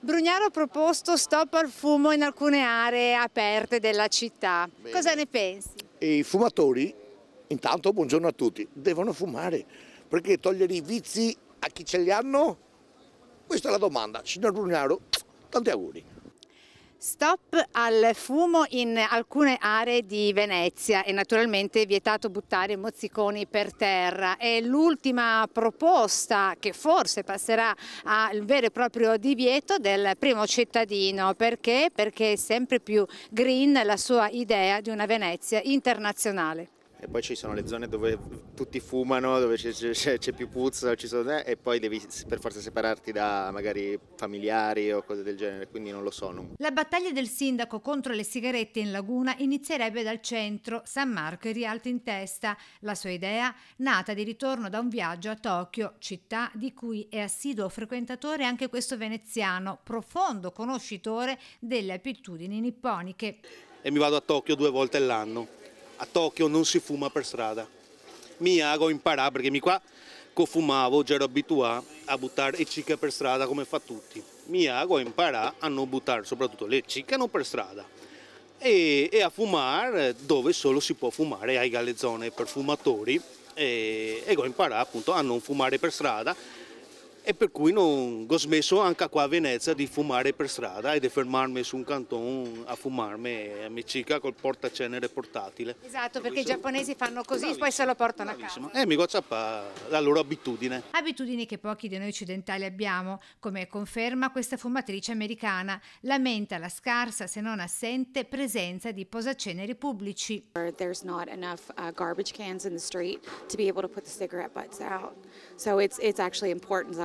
Brugnaro ha proposto stop al fumo in alcune aree aperte della città. Bene. Cosa ne pensi? I fumatori, intanto buongiorno a tutti, devono fumare perché togliere i vizi a chi ce li hanno? Questa è la domanda. Signor Brugnaro, tanti auguri. Stop al fumo in alcune aree di Venezia e naturalmente vietato buttare mozziconi per terra. È l'ultima proposta che forse passerà al vero e proprio divieto del primo cittadino. Perché? Perché è sempre più green la sua idea di una Venezia internazionale e poi ci sono le zone dove tutti fumano, dove c'è, c'è, c'è più puzza, sono, eh, e poi devi per forza separarti da magari familiari o cose del genere, quindi non lo sono. La battaglia del sindaco contro le sigarette in laguna inizierebbe dal centro, San Marco e Rialto in testa. La sua idea, nata di ritorno da un viaggio a Tokyo, città di cui è assiduo frequentatore anche questo veneziano, profondo conoscitore delle abitudini nipponiche. E mi vado a Tokyo due volte all'anno a Tokyo non si fuma per strada. Mi ho imparato perché mi qua fumavo già ero abituato a buttare le cicche per strada come fa tutti. Mi ho imparato a non buttare soprattutto le cicche non per strada e, e, a fumare dove solo si può fumare, hai galle zone per fumatori e, e ho imparato appunto a non fumare per strada e per cui non, ho smesso anche qua a Venezia di fumare per strada e di fermarmi su un canton a fumarmi a Micica col portacenere portatile. Esatto, perché i giapponesi fanno così e poi se lo portano bravissimo. a casa. E mi gocciappa la loro abitudine. Abitudini che pochi di noi occidentali abbiamo, come conferma questa fumatrice americana, lamenta la scarsa se non assente presenza di posaceneri pubblici. There's not enough uh, garbage cans in the street to be able to put the cigarette butts out. So it's, it's actually important.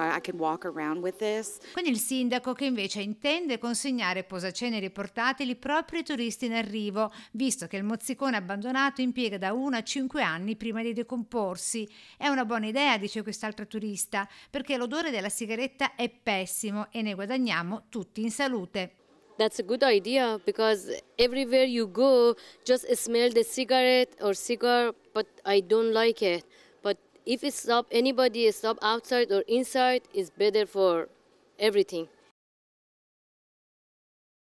Con il sindaco che invece intende consegnare posaceneri portatili proprio ai turisti in arrivo, visto che il mozzicone abbandonato impiega da 1 a 5 anni prima di decomporsi. È una buona idea, dice quest'altra turista, perché l'odore della sigaretta è pessimo e ne guadagniamo tutti in salute. That's a good idea because everywhere you go just smell the cigarette or cigar but I don't like it. if it's stop, anybody stop outside or inside, it's better for everything.